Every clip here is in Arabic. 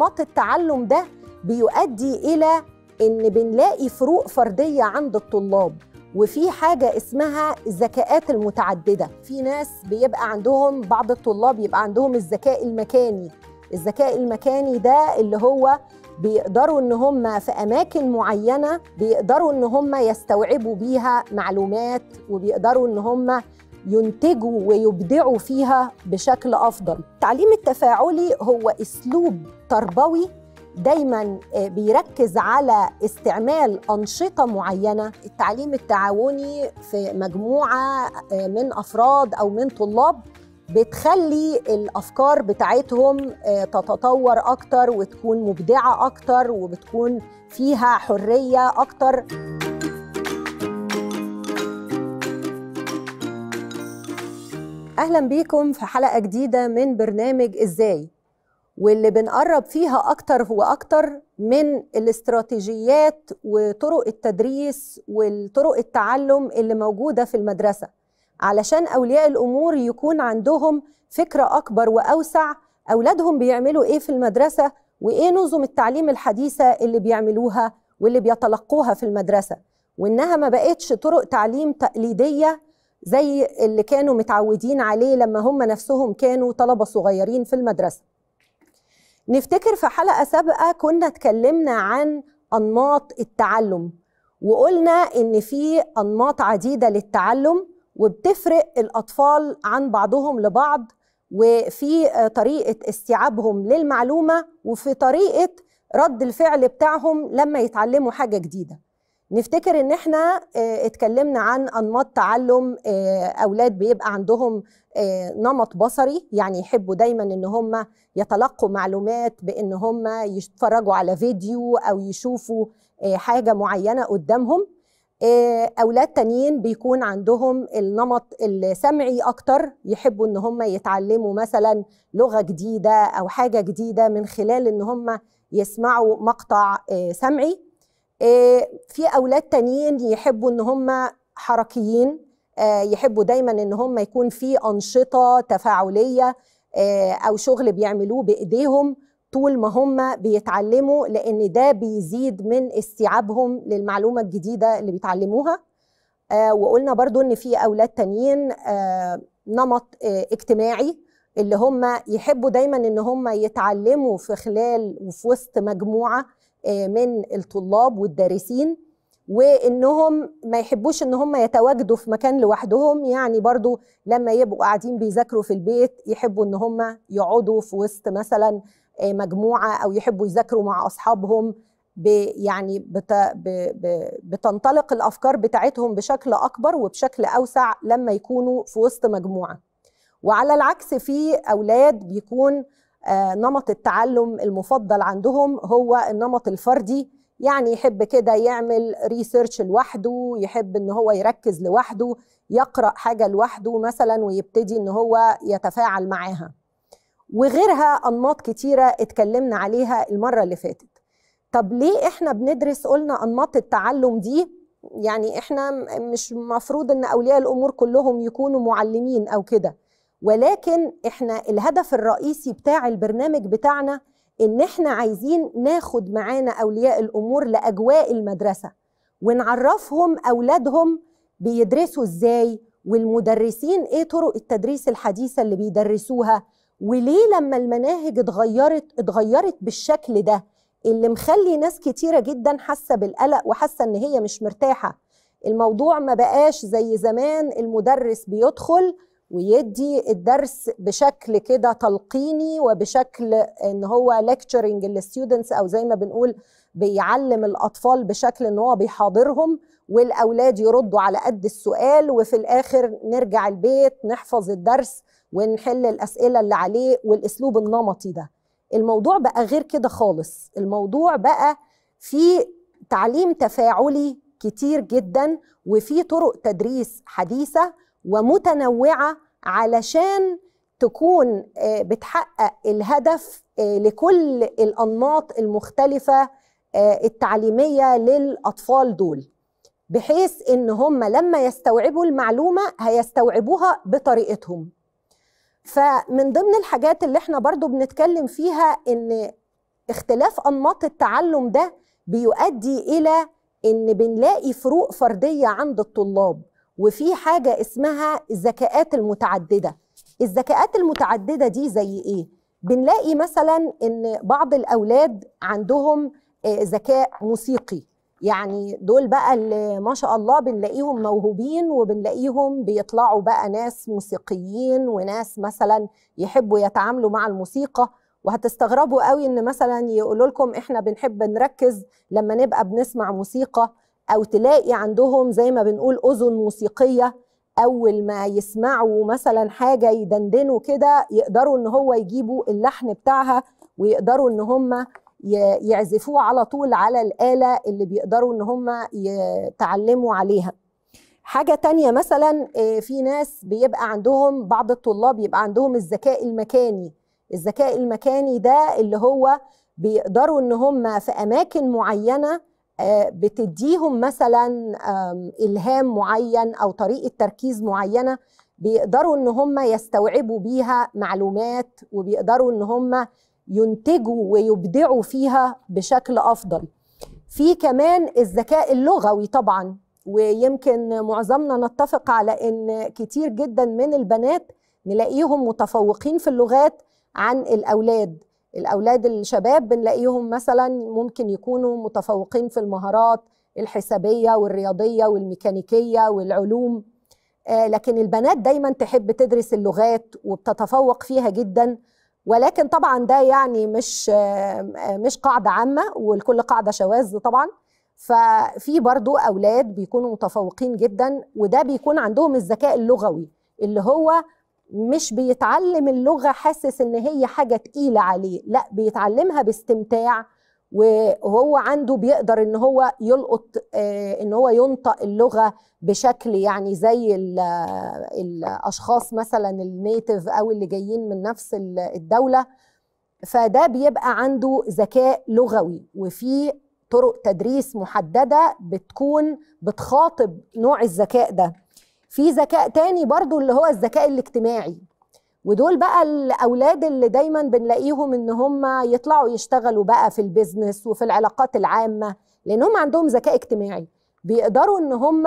نمط التعلم ده بيؤدي الى ان بنلاقي فروق فرديه عند الطلاب وفي حاجه اسمها الذكاءات المتعدده في ناس بيبقى عندهم بعض الطلاب يبقى عندهم الذكاء المكاني الذكاء المكاني ده اللي هو بيقدروا ان هم في اماكن معينه بيقدروا ان هم يستوعبوا بيها معلومات وبيقدروا ان هم ينتجوا ويبدعوا فيها بشكل افضل التعليم التفاعلي هو اسلوب تربوي دايما آه، بيركز على استعمال انشطه معينه التعليم التعاوني في مجموعه آه، من افراد او من طلاب بتخلي الافكار بتاعتهم آه، تتطور اكتر وتكون مبدعه اكتر وبتكون فيها حريه اكتر اهلا بيكم في حلقه جديده من برنامج ازاي واللي بنقرب فيها اكتر واكتر من الاستراتيجيات وطرق التدريس والطرق التعلم اللي موجوده في المدرسه علشان اولياء الامور يكون عندهم فكره اكبر واوسع اولادهم بيعملوا ايه في المدرسه وايه نظم التعليم الحديثه اللي بيعملوها واللي بيتلقوها في المدرسه وانها ما بقتش طرق تعليم تقليديه زي اللي كانوا متعودين عليه لما هم نفسهم كانوا طلبه صغيرين في المدرسه نفتكر في حلقه سابقه كنا اتكلمنا عن انماط التعلم وقلنا ان في انماط عديده للتعلم وبتفرق الاطفال عن بعضهم لبعض وفي طريقه استيعابهم للمعلومه وفي طريقه رد الفعل بتاعهم لما يتعلموا حاجه جديده نفتكر ان احنا آه، اتكلمنا عن انماط تعلم آه، اولاد بيبقى عندهم آه، نمط بصري يعني يحبوا دايما ان هم يتلقوا معلومات بان هم يتفرجوا على فيديو او يشوفوا حاجه معينه قدامهم اولاد تانيين بيكون عندهم النمط السمعي اكتر يحبوا ان هم يتعلموا مثلا لغه جديده او حاجه جديده من خلال ان هم يسمعوا مقطع سمعي آه، في اولاد تانيين يحبوا ان هم حركيين آه، يحبوا دايما ان هم يكون في انشطه تفاعليه آه، او شغل بيعملوه بايديهم طول ما هم بيتعلموا لان ده بيزيد من استيعابهم للمعلومه الجديده اللي بيتعلموها وقلنا برضو ان في اولاد تانيين نمط اجتماعي اللي هم يحبوا دايما ان هم يتعلموا في خلال وفي وسط مجموعه آه، من الطلاب والدارسين وانهم ما يحبوش ان هم يتواجدوا في مكان لوحدهم يعني برضو لما يبقوا قاعدين بيذاكروا في البيت يحبوا ان هم يقعدوا في وسط مثلا آه، مجموعه او يحبوا يذاكروا مع اصحابهم يعني بت... ب... ب... بتنطلق الافكار بتاعتهم بشكل اكبر وبشكل اوسع لما يكونوا في وسط مجموعه وعلى العكس في اولاد بيكون آه، نمط التعلم المفضل عندهم هو النمط الفردي يعني يحب كده يعمل ريسيرش لوحده يحب ان هو يركز لوحده يقرا حاجه لوحده مثلا ويبتدي ان هو يتفاعل معاها وغيرها انماط كتيره اتكلمنا عليها المره اللي فاتت طب ليه احنا بندرس قلنا انماط التعلم دي يعني احنا مش مفروض ان اولياء الامور كلهم يكونوا معلمين او كده ولكن احنا الهدف الرئيسي بتاع البرنامج بتاعنا ان احنا عايزين ناخد معانا اولياء الامور لاجواء المدرسه ونعرفهم اولادهم بيدرسوا ازاي والمدرسين ايه طرق التدريس الحديثه اللي بيدرسوها وليه لما المناهج اتغيرت اتغيرت بالشكل ده اللي مخلي ناس كتيره جدا حاسه بالقلق وحاسه ان هي مش مرتاحه الموضوع ما بقاش زي زمان المدرس بيدخل ويدي الدرس بشكل كده تلقيني وبشكل ان هو ليكتشرنج للستودنتس او زي ما بنقول بيعلم الاطفال بشكل ان هو بيحاضرهم والاولاد يردوا على قد السؤال وفي الاخر نرجع البيت نحفظ الدرس ونحل الاسئله اللي عليه والاسلوب النمطي ده الموضوع بقى غير كده خالص الموضوع بقى في تعليم تفاعلي كتير جدا وفي طرق تدريس حديثه ومتنوعه علشان تكون آه، بتحقق الهدف آه، لكل الانماط المختلفه آه، التعليميه للاطفال دول بحيث ان هم لما يستوعبوا المعلومه هيستوعبوها بطريقتهم فمن ضمن الحاجات اللي احنا برضو بنتكلم فيها ان اختلاف انماط التعلم ده بيؤدي الى ان بنلاقي فروق فرديه عند الطلاب وفي حاجه اسمها الذكاءات المتعدده الذكاءات المتعدده دي زي ايه بنلاقي مثلا ان بعض الاولاد عندهم آه، ذكاء موسيقي يعني دول بقى اللي ما شاء الله بنلاقيهم موهوبين وبنلاقيهم بيطلعوا بقى ناس موسيقيين وناس مثلا يحبوا يتعاملوا مع الموسيقى وهتستغربوا قوي ان مثلا يقولوا لكم احنا بنحب نركز لما نبقى بنسمع موسيقى او تلاقي عندهم زي ما بنقول اذن موسيقيه اول ما يسمعوا مثلا حاجه يدندنوا كده يقدروا ان هو يجيبوا اللحن بتاعها ويقدروا ان هم يعزفوه على طول على الاله اللي بيقدروا ان هم يتعلموا عليها حاجه تانية مثلا آه، في ناس بيبقى عندهم بعض الطلاب يبقى عندهم الذكاء المكاني الذكاء المكاني ده اللي هو بيقدروا ان هم في اماكن معينه آه، بتديهم مثلا الهام معين او طريقه تركيز معينه بيقدروا ان هم يستوعبوا بيها معلومات وبيقدروا ان هم ينتجوا ويبدعوا فيها بشكل افضل في كمان الذكاء اللغوي طبعا ويمكن معظمنا نتفق على ان كتير جدا من البنات نلاقيهم متفوقين في اللغات عن الاولاد الاولاد الشباب بنلاقيهم مثلا ممكن يكونوا متفوقين في المهارات الحسابيه والرياضيه والميكانيكيه والعلوم آه، لكن البنات دايما تحب تدرس اللغات وبتتفوق فيها جدا ولكن طبعا ده يعني مش آه، آه، مش قاعده عامه والكل قاعده شواذ طبعا ففي برضو اولاد بيكونوا متفوقين جدا وده بيكون عندهم الذكاء اللغوي اللي هو مش بيتعلم اللغة حاسس إن هي حاجة تقيلة عليه لا بيتعلمها باستمتاع وهو عنده بيقدر ان هو يلقط آه، ان هو ينطق اللغه بشكل يعني زي الاشخاص مثلا النيتف او اللي جايين من نفس الدوله فده بيبقى عنده ذكاء لغوي وفي طرق تدريس محدده بتكون بتخاطب نوع الذكاء ده في ذكاء تاني برضو اللي هو الذكاء الاجتماعي ودول بقى الاولاد اللي دايما بنلاقيهم ان هم يطلعوا يشتغلوا بقى في البيزنس وفي العلاقات العامه لان هم عندهم ذكاء اجتماعي بيقدروا ان هم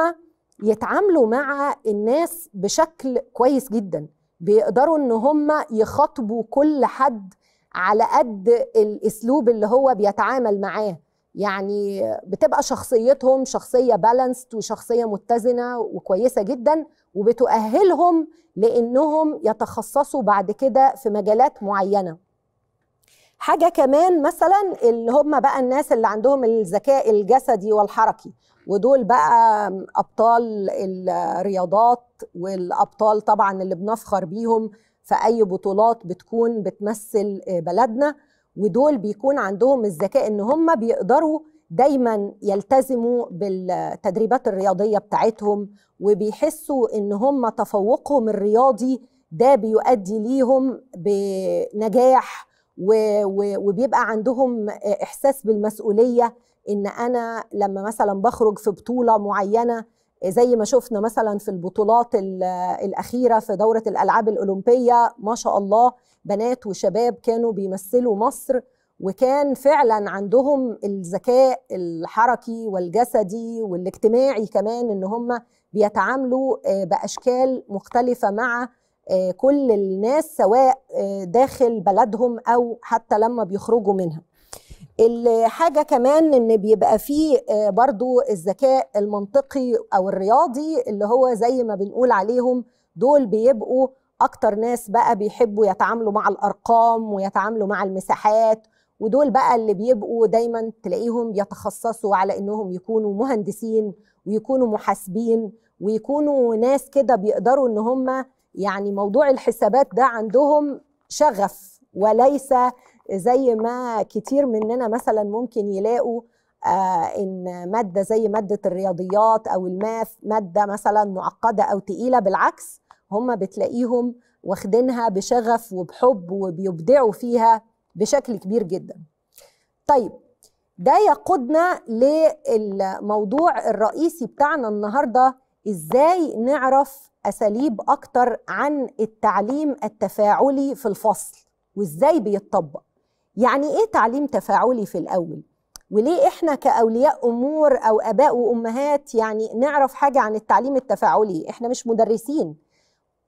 يتعاملوا مع الناس بشكل كويس جدا بيقدروا ان هم يخاطبوا كل حد على قد الاسلوب اللي هو بيتعامل معاه يعني بتبقى شخصيتهم شخصية بالانست وشخصية متزنة وكويسة جدا وبتؤهلهم لأنهم يتخصصوا بعد كده في مجالات معينة حاجة كمان مثلا اللي هم بقى الناس اللي عندهم الذكاء الجسدي والحركي ودول بقى أبطال الرياضات والأبطال طبعا اللي بنفخر بيهم في أي بطولات بتكون بتمثل بلدنا ودول بيكون عندهم الذكاء ان هم بيقدروا دايما يلتزموا بالتدريبات الرياضيه بتاعتهم وبيحسوا ان هم تفوقهم الرياضي ده بيؤدي ليهم بنجاح وبيبقى عندهم احساس بالمسؤوليه ان انا لما مثلا بخرج في بطوله معينه زي ما شفنا مثلا في البطولات الاخيره في دوره الالعاب الاولمبيه ما شاء الله بنات وشباب كانوا بيمثلوا مصر وكان فعلا عندهم الذكاء الحركي والجسدي والاجتماعي كمان ان هم بيتعاملوا آه، باشكال مختلفه مع آه، كل الناس سواء آه، داخل بلدهم او حتى لما بيخرجوا منها الحاجه كمان ان بيبقى فيه برضو الذكاء المنطقي او الرياضي اللي هو زي ما بنقول عليهم دول بيبقوا اكتر ناس بقى بيحبوا يتعاملوا مع الارقام ويتعاملوا مع المساحات ودول بقى اللي بيبقوا دايما تلاقيهم بيتخصصوا على انهم يكونوا مهندسين ويكونوا محاسبين ويكونوا ناس كده بيقدروا ان هم يعني موضوع الحسابات ده عندهم شغف وليس زي ما كتير مننا مثلا ممكن يلاقوا آه ان ماده زي ماده الرياضيات او الماث ماده مثلا معقده او تقيله بالعكس هم بتلاقيهم واخدينها بشغف وبحب وبيبدعوا فيها بشكل كبير جدا طيب ده يقودنا للموضوع الرئيسي بتاعنا النهارده ازاي نعرف اساليب اكتر عن التعليم التفاعلي في الفصل وازاي بيتطبق يعني ايه تعليم تفاعلي في الاول وليه احنا كاولياء امور او اباء وامهات يعني نعرف حاجه عن التعليم التفاعلي احنا مش مدرسين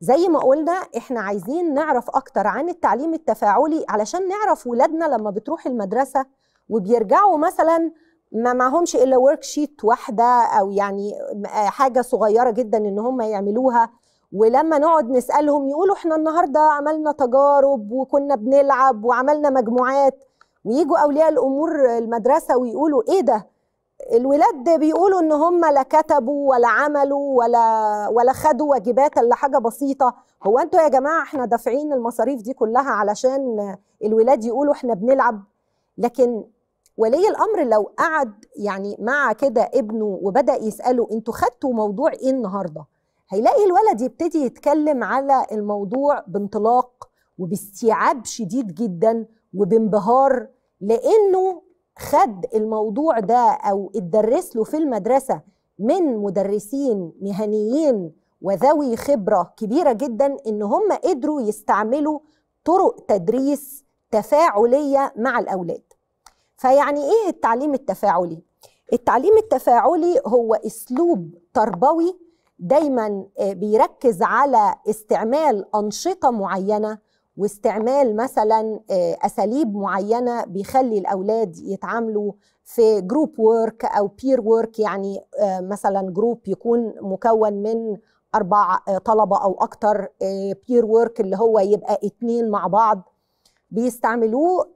زي ما قلنا احنا عايزين نعرف اكتر عن التعليم التفاعلي علشان نعرف ولادنا لما بتروح المدرسه وبيرجعوا مثلا ما معهمش الا ورك شيت واحده او يعني حاجه صغيره جدا ان هم يعملوها ولما نقعد نسالهم يقولوا احنا النهارده عملنا تجارب وكنا بنلعب وعملنا مجموعات ويجوا اولياء الامور المدرسه ويقولوا ايه ده الولاد ده بيقولوا ان هم لا كتبوا ولا عملوا ولا ولا خدوا واجبات الا حاجه بسيطه هو انتوا يا جماعه احنا دافعين المصاريف دي كلها علشان الولاد يقولوا احنا بنلعب لكن ولي الامر لو قعد يعني مع كده ابنه وبدا يساله انتوا خدتوا موضوع ايه النهارده هيلاقي الولد يبتدي يتكلم على الموضوع بانطلاق وباستيعاب شديد جدا وبانبهار لانه خد الموضوع ده او اتدرس له في المدرسه من مدرسين مهنيين وذوي خبره كبيره جدا ان هم قدروا يستعملوا طرق تدريس تفاعليه مع الاولاد. فيعني ايه التعليم التفاعلي؟ التعليم التفاعلي هو اسلوب تربوي دايما آه، بيركز على استعمال انشطه معينه واستعمال مثلا آه، اساليب معينه بيخلي الاولاد يتعاملوا في جروب وورك او بير وورك يعني آه، مثلا جروب يكون مكون من اربع آه، طلبه او اكتر بير وورك اللي هو يبقى اتنين مع بعض بيستعملوه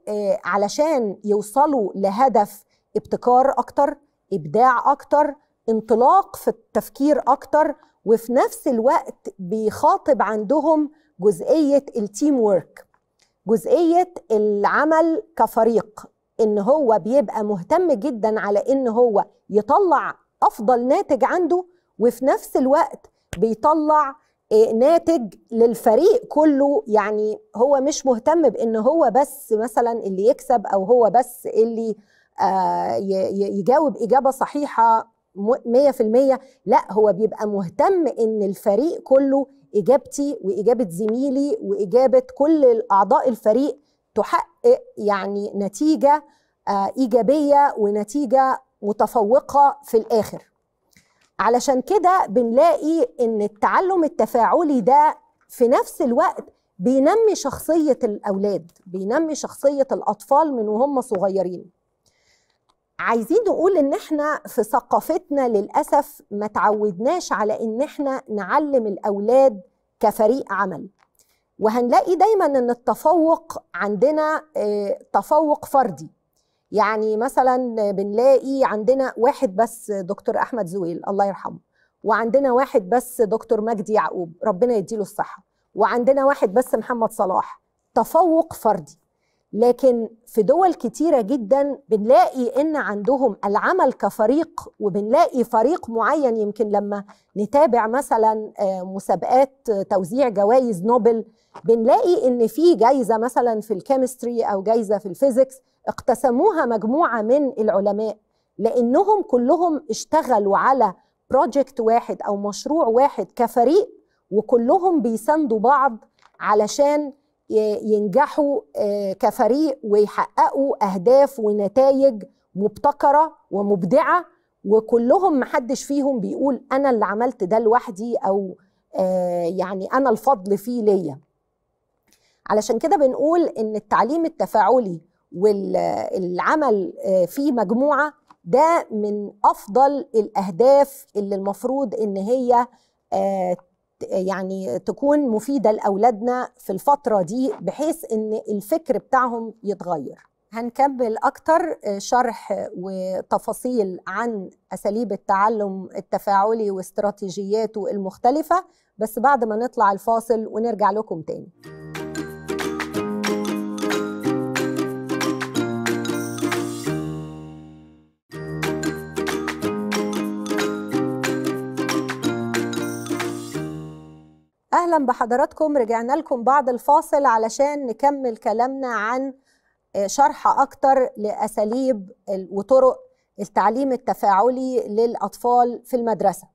علشان يوصلوا لهدف ابتكار اكتر ابداع اكتر انطلاق في التفكير اكتر وفي نفس الوقت بيخاطب عندهم جزئيه التيم وورك جزئيه العمل كفريق ان هو بيبقى مهتم جدا على ان هو يطلع افضل ناتج عنده وفي نفس الوقت بيطلع آه، ناتج للفريق كله يعني هو مش مهتم بان هو بس مثلا اللي يكسب او هو بس اللي آه، يجاوب اجابه صحيحه 100% لا هو بيبقى مهتم ان الفريق كله اجابتي واجابه زميلي واجابه كل اعضاء الفريق تحقق يعني نتيجه آه، ايجابيه ونتيجه متفوقه في الاخر علشان كده بنلاقي ان التعلم التفاعلي ده في نفس الوقت بينمي شخصيه الاولاد بينمي شخصيه الاطفال من وهم صغيرين عايزين نقول ان احنا في ثقافتنا للاسف ما تعودناش على ان احنا نعلم الاولاد كفريق عمل وهنلاقي دايما ان التفوق عندنا آه، تفوق فردي يعني مثلا بنلاقي عندنا واحد بس دكتور احمد زويل الله يرحمه وعندنا واحد بس دكتور مجدي يعقوب ربنا يديله الصحه وعندنا واحد بس محمد صلاح تفوق فردي لكن في دول كتيرة جدا بنلاقي ان عندهم العمل كفريق وبنلاقي فريق معين يمكن لما نتابع مثلا آه، مسابقات توزيع جوائز نوبل بنلاقي ان في جايزة مثلا في الكيمستري او جايزة في الفيزيكس اقتسموها مجموعة من العلماء لانهم كلهم اشتغلوا على بروجكت واحد او مشروع واحد كفريق وكلهم بيساندوا بعض علشان ينجحوا آه، كفريق ويحققوا اهداف ونتائج مبتكره ومبدعه وكلهم محدش فيهم بيقول انا اللي عملت ده لوحدي او آه، يعني انا الفضل فيه ليا علشان كده بنقول ان التعليم التفاعلي والعمل آه، في مجموعه ده من افضل الاهداف اللي المفروض ان هي يعني تكون مفيدة لأولادنا في الفترة دي بحيث أن الفكر بتاعهم يتغير هنكمل أكتر آه، شرح وتفاصيل عن أساليب التعلم التفاعلي واستراتيجياته المختلفة بس بعد ما نطلع الفاصل ونرجع لكم تاني اهلا بحضراتكم رجعنا لكم بعد الفاصل علشان نكمل كلامنا عن آه، شرح اكتر لاساليب وطرق التعليم التفاعلي للاطفال في المدرسه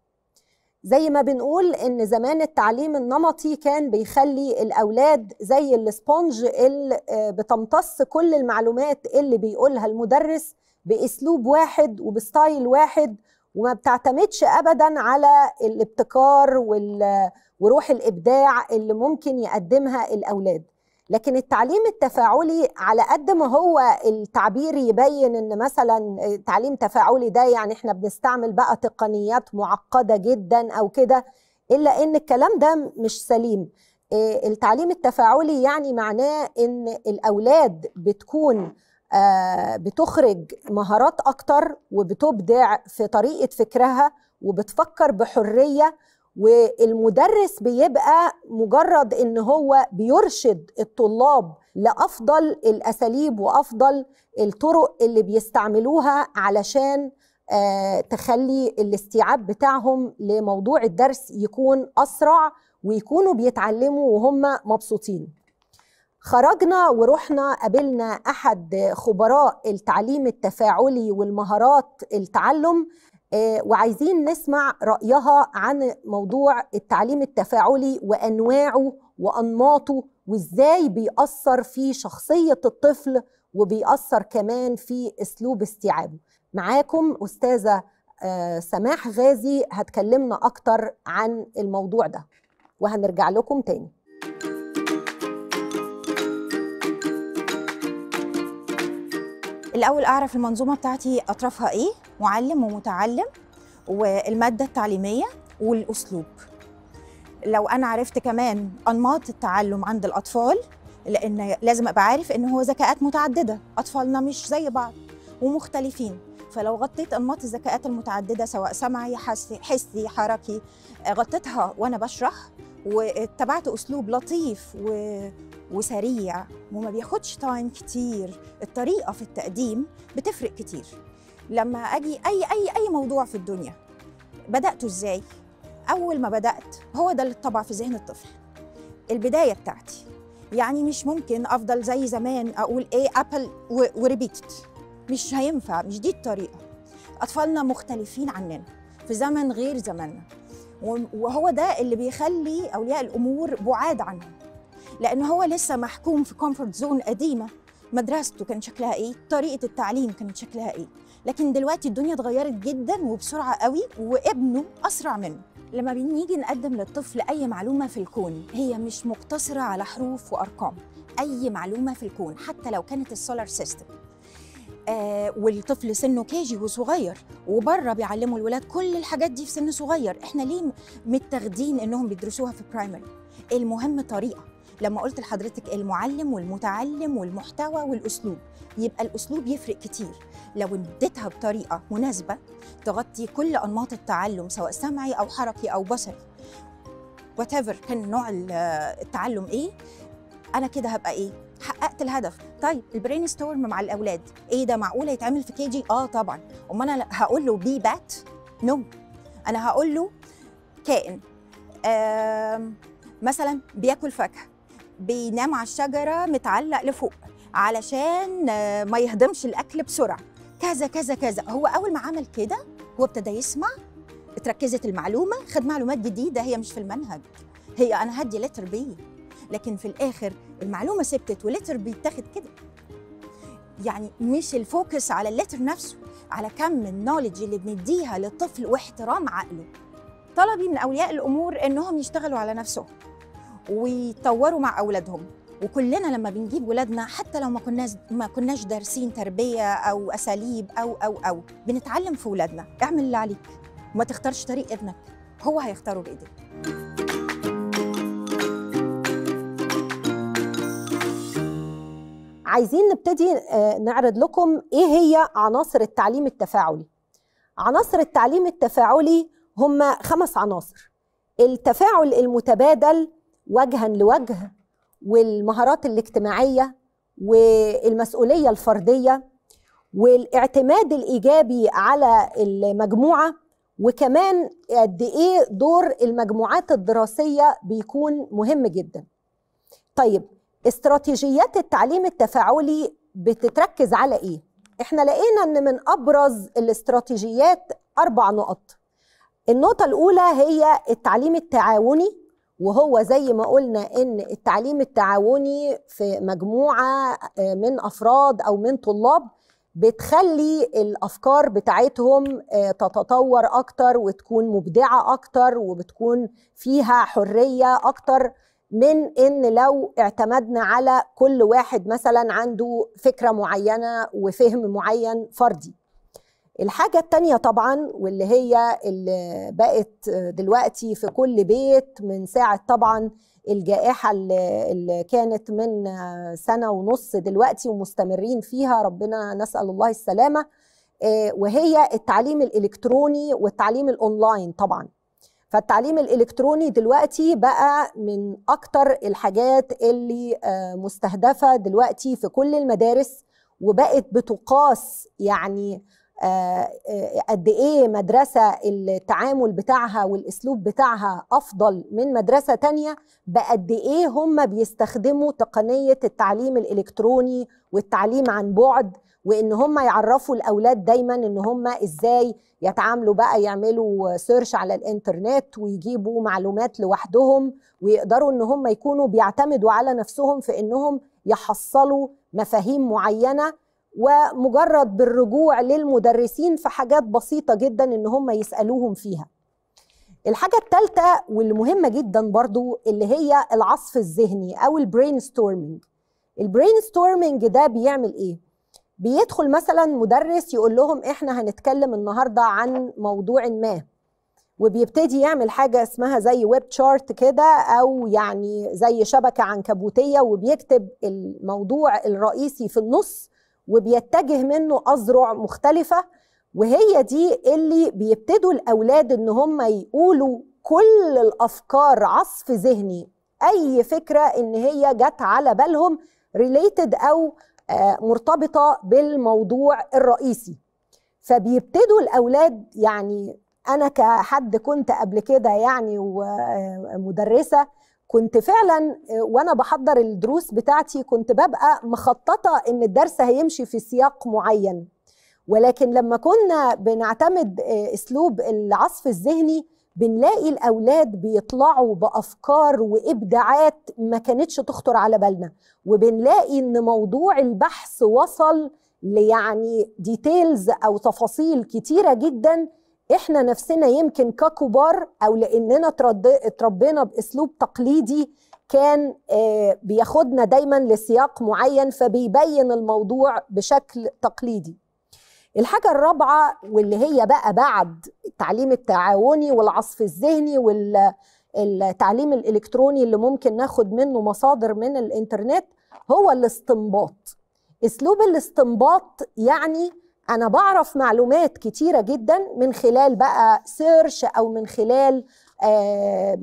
زي ما بنقول ان زمان التعليم النمطي كان بيخلي الاولاد زي الاسبونج اللي آه، بتمتص كل المعلومات اللي بيقولها المدرس باسلوب واحد وبستايل واحد وما بتعتمدش ابدا على الابتكار وال... وروح الابداع اللي ممكن يقدمها الاولاد لكن التعليم التفاعلي على قد ما هو التعبير يبين ان مثلا تعليم تفاعلي ده يعني احنا بنستعمل بقى تقنيات معقده جدا او كده الا ان الكلام ده مش سليم آه، التعليم التفاعلي يعني معناه ان الاولاد بتكون آه، بتخرج مهارات اكتر وبتبدع في طريقه فكرها وبتفكر بحريه والمدرس بيبقى مجرد ان هو بيرشد الطلاب لافضل الاساليب وافضل الطرق اللي بيستعملوها علشان آه، تخلي الاستيعاب بتاعهم لموضوع الدرس يكون اسرع ويكونوا بيتعلموا وهم مبسوطين خرجنا ورحنا قابلنا احد خبراء التعليم التفاعلي والمهارات التعلم آه، وعايزين نسمع رايها عن موضوع التعليم التفاعلي وانواعه وانماطه وازاي بيأثر في شخصيه الطفل وبيأثر كمان في اسلوب استيعابه معاكم استاذه آه، سماح غازي هتكلمنا اكتر عن الموضوع ده وهنرجع لكم تاني الاول اعرف المنظومه بتاعتي اطرافها ايه معلم ومتعلم والماده التعليميه والاسلوب لو انا عرفت كمان انماط التعلم عند الاطفال لان لازم ابقى عارف ان هو ذكاءات متعدده اطفالنا مش زي بعض ومختلفين فلو غطيت انماط الذكاءات المتعدده سواء سمعي حسي حركي غطيتها وانا بشرح واتبعت اسلوب لطيف و... وسريع وما بياخدش تايم كتير الطريقه في التقديم بتفرق كتير لما اجي اي اي اي موضوع في الدنيا بداته ازاي اول ما بدات هو ده اللي طبع في ذهن الطفل البدايه بتاعتي يعني مش ممكن افضل زي زمان اقول ايه ابل وريبيتد مش هينفع مش دي الطريقه اطفالنا مختلفين عننا في زمن غير زماننا وهو ده اللي بيخلي اولياء الامور بعاد عنهم لان هو لسه محكوم في كومفورت زون قديمه مدرسته كان شكلها ايه طريقه التعليم كانت شكلها ايه لكن دلوقتي الدنيا اتغيرت جدا وبسرعه قوي وابنه اسرع منه لما بنيجي نقدم للطفل اي معلومه في الكون هي مش مقتصره على حروف وارقام اي معلومه في الكون حتى لو كانت السولار سيستم آه والطفل سنه كيجي وصغير وبره بيعلموا الولاد كل الحاجات دي في سن صغير احنا ليه متاخدين انهم بيدرسوها في برايمري المهم طريقه لما قلت لحضرتك المعلم والمتعلم والمحتوى والاسلوب يبقى الاسلوب يفرق كتير لو اديتها بطريقه مناسبه تغطي كل انماط التعلم سواء سمعي او حركي او بصري وات كان نوع التعلم ايه انا كده هبقى ايه حققت الهدف طيب البرين ستورم مع الاولاد ايه ده معقوله يتعمل في كي جي اه طبعا امال انا هقول له بي بات نو no. انا هقول له كائن مثلا بياكل فاكهه بينام على الشجره متعلق لفوق علشان آه، ما يهضمش الاكل بسرعه كذا كذا كذا هو اول ما عمل كده هو ابتدى يسمع اتركزت المعلومه خد معلومات جديده هي مش في المنهج هي انا هدي لتر بي لكن في الاخر المعلومه ثبتت ولتر بيتاخد كده يعني مش الفوكس على اللتر نفسه على كم النولج اللي بنديها للطفل واحترام عقله طلبي من اولياء الامور انهم يشتغلوا على نفسهم ويتطوروا مع اولادهم وكلنا لما بنجيب ولادنا حتى لو ما كناش ما كناش دارسين تربيه او اساليب او او او بنتعلم في ولادنا اعمل اللي عليك وما تختارش طريق ابنك هو هيختاره بايديك عايزين نبتدي آه، نعرض لكم ايه هي عناصر التعليم التفاعلي عناصر التعليم التفاعلي هم خمس عناصر التفاعل المتبادل وجها لوجه والمهارات الاجتماعيه والمسؤوليه الفرديه والاعتماد الايجابي على المجموعه وكمان قد ايه دور المجموعات الدراسيه بيكون مهم جدا طيب استراتيجيات التعليم التفاعلي بتتركز على ايه احنا لقينا ان من ابرز الاستراتيجيات اربع نقط النقطة الأولى هي التعليم التعاوني وهو زي ما قلنا ان التعليم التعاوني في مجموعه آه، من افراد او من طلاب بتخلي الافكار بتاعتهم آه، تتطور اكتر وتكون مبدعه اكتر وبتكون فيها حريه اكتر من ان لو اعتمدنا على كل واحد مثلا عنده فكره معينه وفهم معين فردي الحاجة التانية طبعا واللي هي اللي بقت دلوقتي في كل بيت من ساعة طبعا الجائحة اللي كانت من سنة ونص دلوقتي ومستمرين فيها ربنا نسأل الله السلامة آه، وهي التعليم الإلكتروني والتعليم الأونلاين طبعا فالتعليم الالكتروني دلوقتي بقى من اكتر الحاجات اللي آه، مستهدفه دلوقتي في كل المدارس وبقت بتقاس يعني آه، آه، قد ايه مدرسه التعامل بتاعها والاسلوب بتاعها افضل من مدرسه تانية بقد ايه هم بيستخدموا تقنيه التعليم الالكتروني والتعليم عن بعد وان هم يعرفوا الاولاد دايما ان هم ازاي يتعاملوا بقى يعملوا سيرش على الانترنت ويجيبوا معلومات لوحدهم ويقدروا ان هم يكونوا بيعتمدوا على نفسهم في انهم يحصلوا مفاهيم معينه ومجرد بالرجوع للمدرسين في حاجات بسيطه جدا ان هم يسالوهم فيها الحاجة الثالثة والمهمة جدا برضو اللي هي العصف الذهني أو البرين ستورمنج البرين ستورمنج ده بيعمل إيه؟ بيدخل مثلا مدرس يقول لهم احنا هنتكلم النهارده عن موضوع ما وبيبتدي يعمل حاجه اسمها زي ويب تشارت كده او يعني زي شبكه عنكبوتيه وبيكتب الموضوع الرئيسي في النص وبيتجه منه اذرع مختلفه وهي دي اللي بيبتدوا الاولاد ان هم يقولوا كل الافكار عصف ذهني اي فكره ان هي جت على بالهم ريليتد او آه، مرتبطه بالموضوع الرئيسي فبيبتدوا الاولاد يعني انا كحد كنت قبل كده يعني ومدرسه كنت فعلا آه، وانا بحضر الدروس بتاعتي كنت ببقى مخططه ان الدرس هيمشي في سياق معين ولكن لما كنا بنعتمد آه، اسلوب العصف الذهني بنلاقي الاولاد بيطلعوا بافكار وابداعات ما كانتش تخطر على بالنا وبنلاقي ان موضوع البحث وصل ليعني ديتيلز او تفاصيل كتيره جدا احنا نفسنا يمكن ككبار او لاننا اتربينا باسلوب تقليدي كان آه، بياخدنا دايما لسياق معين فبيبين الموضوع بشكل تقليدي الحاجة الرابعة واللي هي بقى بعد التعليم التعاوني والعصف الذهني والتعليم الإلكتروني اللي ممكن ناخد منه مصادر من الإنترنت هو الاستنباط أسلوب الاستنباط يعني أنا بعرف معلومات كتيرة جدا من خلال بقى سيرش أو من خلال آه،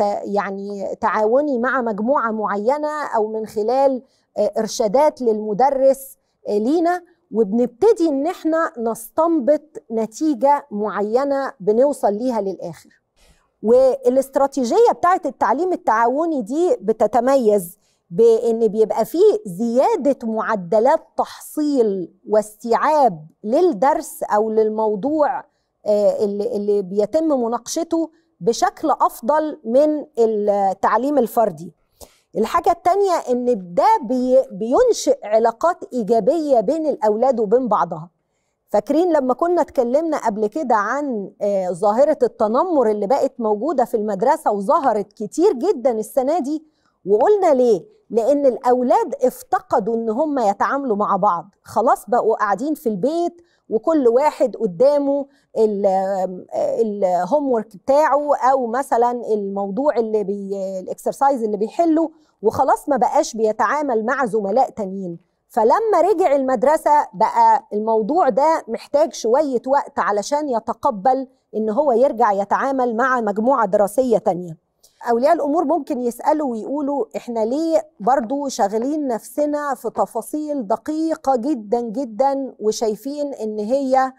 آه، يعني تعاوني مع مجموعة معينة أو من خلال آه، إرشادات للمدرس لينا وبنبتدي ان احنا نستنبط نتيجه معينه بنوصل ليها للاخر والاستراتيجيه بتاعه التعليم التعاوني دي بتتميز بان بيبقى فيه زياده معدلات تحصيل واستيعاب للدرس او للموضوع آه، اللي, اللي بيتم مناقشته بشكل افضل من التعليم الفردي الحاجة التانية ان ده بي بينشئ علاقات ايجابية بين الاولاد وبين بعضها فاكرين لما كنا اتكلمنا قبل كده عن آه، ظاهرة التنمر اللي بقت موجودة في المدرسة وظهرت كتير جدا السنة دي وقلنا ليه؟ لأن الأولاد افتقدوا إن هم يتعاملوا مع بعض، خلاص بقوا قاعدين في البيت وكل واحد قدامه الهوم ورك بتاعه او مثلا الموضوع اللي بي الاكسرسايز اللي بيحله وخلاص ما بقاش بيتعامل مع زملاء تانيين فلما رجع المدرسه بقى الموضوع ده محتاج شويه وقت علشان يتقبل ان هو يرجع يتعامل مع مجموعه دراسيه تانيه اولياء الامور ممكن يسالوا ويقولوا احنا ليه برضو شاغلين نفسنا في تفاصيل دقيقه جدا جدا وشايفين ان هي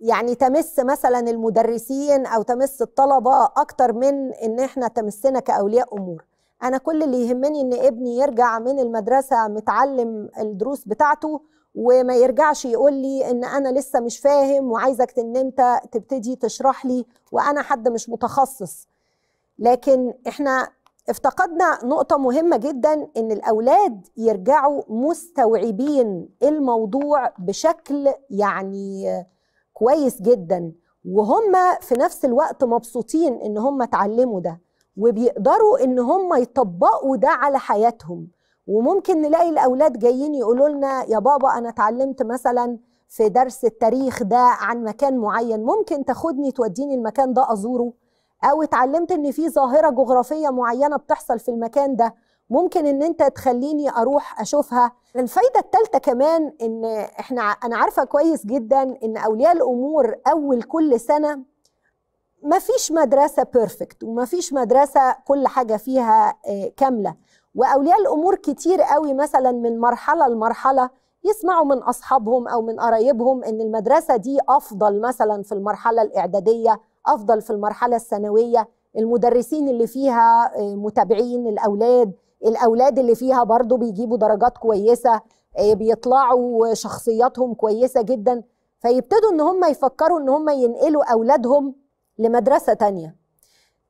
يعني تمس مثلا المدرسين او تمس الطلبه اكتر من ان احنا تمسنا كاولياء امور انا كل اللي يهمني ان ابني يرجع من المدرسه متعلم الدروس بتاعته وما يرجعش يقول لي ان انا لسه مش فاهم وعايزك ان انت تبتدي تشرح لي وانا حد مش متخصص لكن احنا افتقدنا نقطة مهمة جدا ان الاولاد يرجعوا مستوعبين الموضوع بشكل يعني كويس جدا وهم في نفس الوقت مبسوطين ان هم اتعلموا ده وبيقدروا ان هم يطبقوا ده على حياتهم وممكن نلاقي الاولاد جايين يقولوا لنا يا بابا انا اتعلمت مثلا في درس التاريخ ده عن مكان معين ممكن تاخدني توديني المكان ده ازوره او اتعلمت ان في ظاهره جغرافيه معينه بتحصل في المكان ده ممكن ان انت تخليني اروح اشوفها الفايده الثالثه كمان ان احنا انا عارفه كويس جدا ان اولياء الامور اول كل سنه ما فيش مدرسه بيرفكت وما فيش مدرسه كل حاجه فيها آه، كامله واولياء الامور كتير قوي مثلا من مرحله لمرحله يسمعوا من اصحابهم او من قرايبهم ان المدرسه دي افضل مثلا في المرحله الاعداديه افضل في المرحله الثانويه المدرسين اللي فيها آه، متابعين الاولاد الاولاد اللي فيها برضو بيجيبوا درجات كويسه آه، بيطلعوا شخصياتهم كويسه جدا فيبتدوا ان هم يفكروا ان هم ينقلوا اولادهم لمدرسه تانية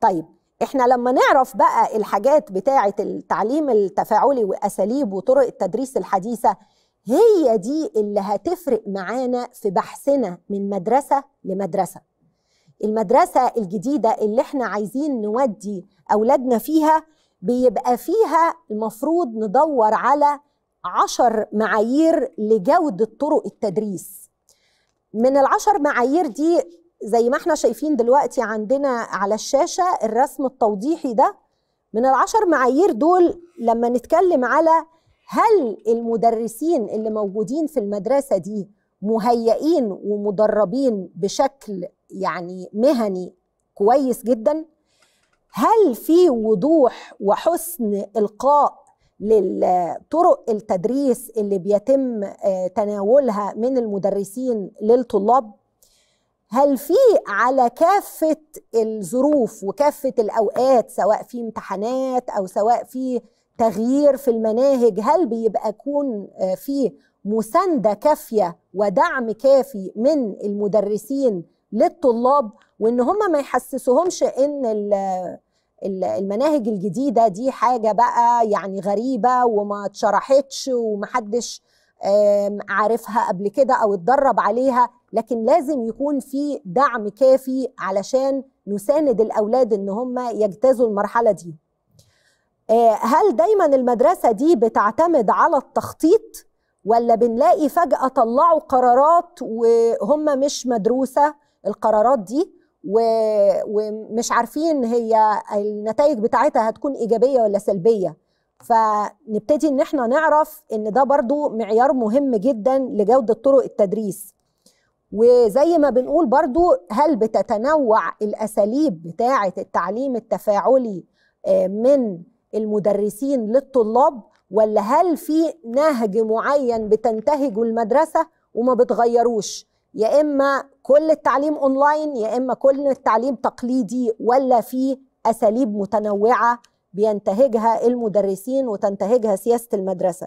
طيب احنا لما نعرف بقى الحاجات بتاعه التعليم التفاعلي واساليب وطرق التدريس الحديثه هي دي اللي هتفرق معانا في بحثنا من مدرسه لمدرسه المدرسه الجديده اللي احنا عايزين نودي اولادنا فيها بيبقى فيها المفروض ندور على عشر معايير لجوده طرق التدريس من العشر معايير دي زي ما احنا شايفين دلوقتي عندنا على الشاشه الرسم التوضيحي ده من العشر معايير دول لما نتكلم على هل المدرسين اللي موجودين في المدرسه دي مهيئين ومدربين بشكل يعني مهني كويس جدا هل في وضوح وحسن القاء للطرق التدريس اللي بيتم آه، تناولها من المدرسين للطلاب هل في على كافة الظروف وكافة الأوقات سواء في امتحانات أو سواء في تغيير في المناهج هل بيبقى يكون آه، في مساندة كافية ودعم كافي من المدرسين للطلاب وان هم ما يحسسوهمش ان المناهج الجديده دي حاجه بقى يعني غريبه وما اتشرحتش ومحدش عارفها قبل كده او اتدرب عليها لكن لازم يكون في دعم كافي علشان نساند الاولاد ان هم يجتازوا المرحله دي آه، هل دايما المدرسه دي بتعتمد على التخطيط ولا بنلاقي فجاه طلعوا قرارات وهم مش مدروسه القرارات دي ومش عارفين هي النتائج بتاعتها هتكون ايجابيه ولا سلبيه فنبتدي ان احنا نعرف ان ده برضو معيار مهم جدا لجوده طرق التدريس وزي ما بنقول برضو هل بتتنوع الاساليب بتاعه التعليم التفاعلي آه، من المدرسين للطلاب ولا هل في نهج معين بتنتهجه المدرسه وما بتغيروش يا اما كل التعليم اونلاين يا اما كل التعليم تقليدي ولا في اساليب متنوعه بينتهجها المدرسين وتنتهجها سياسه المدرسه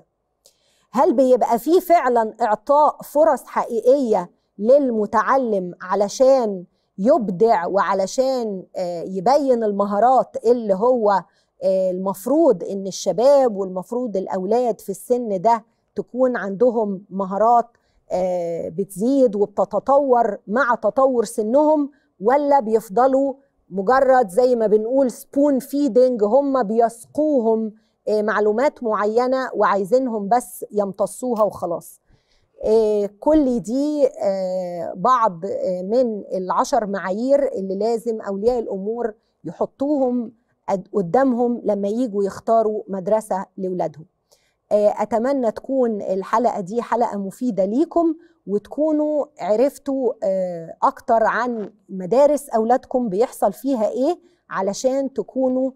هل بيبقى في فعلا اعطاء فرص حقيقيه للمتعلم علشان يبدع وعلشان آه، يبين المهارات اللي هو آه، المفروض ان الشباب والمفروض الاولاد في السن ده تكون عندهم مهارات آه، بتزيد وبتتطور مع تطور سنهم ولا بيفضلوا مجرد زي ما بنقول سبون فيدنج هم بيسقوهم آه، معلومات معينه وعايزينهم بس يمتصوها وخلاص آه، كل دي بعض من العشر معايير اللي لازم اولياء الامور يحطوهم قدامهم لما يجوا يختاروا مدرسه لاولادهم آه، اتمنى تكون الحلقه دي حلقه مفيده ليكم وتكونوا عرفتوا آه، اكتر عن مدارس اولادكم بيحصل فيها ايه علشان تكونوا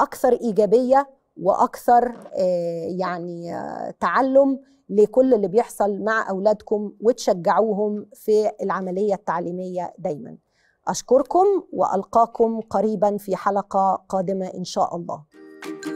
اكثر ايجابيه واكثر آه، يعني تعلم لكل اللي بيحصل مع اولادكم وتشجعوهم في العمليه التعليميه دايما اشكركم والقاكم قريبا في حلقه قادمه ان شاء الله